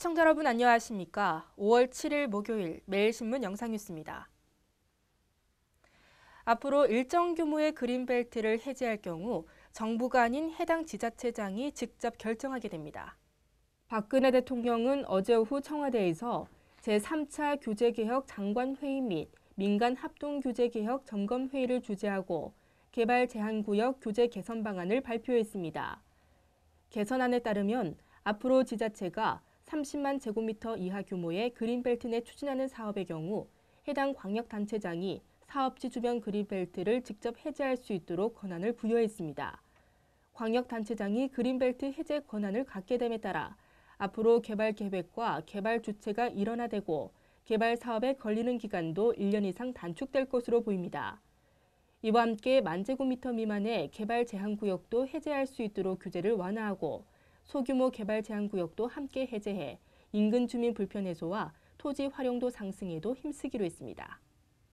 시청자 여러분 안녕하십니까? 5월 7일 목요일 매일신문 영상뉴스입니다. 앞으로 일정 규모의 그린벨트를 해제할 경우 정부가 아닌 해당 지자체장이 직접 결정하게 됩니다. 박근혜 대통령은 어제 오후 청와대에서 제3차 규제개혁 장관회의 및 민간 합동규제개혁 점검회의를 주재하고 개발 제한구역 규제 개선 방안을 발표했습니다. 개선안에 따르면 앞으로 지자체가 30만 제곱미터 이하 규모의 그린벨트 내 추진하는 사업의 경우 해당 광역단체장이 사업지 주변 그린벨트를 직접 해제할 수 있도록 권한을 부여했습니다. 광역단체장이 그린벨트 해제 권한을 갖게 됨에 따라 앞으로 개발 계획과 개발 주체가 일원화되고 개발 사업에 걸리는 기간도 1년 이상 단축될 것으로 보입니다. 이와 함께 만제곱미터 미만의 개발 제한 구역도 해제할 수 있도록 규제를 완화하고 소규모 개발 제한 구역도 함께 해제해 인근 주민 불편 해소와 토지 활용도 상승에도 힘쓰기로 했습니다.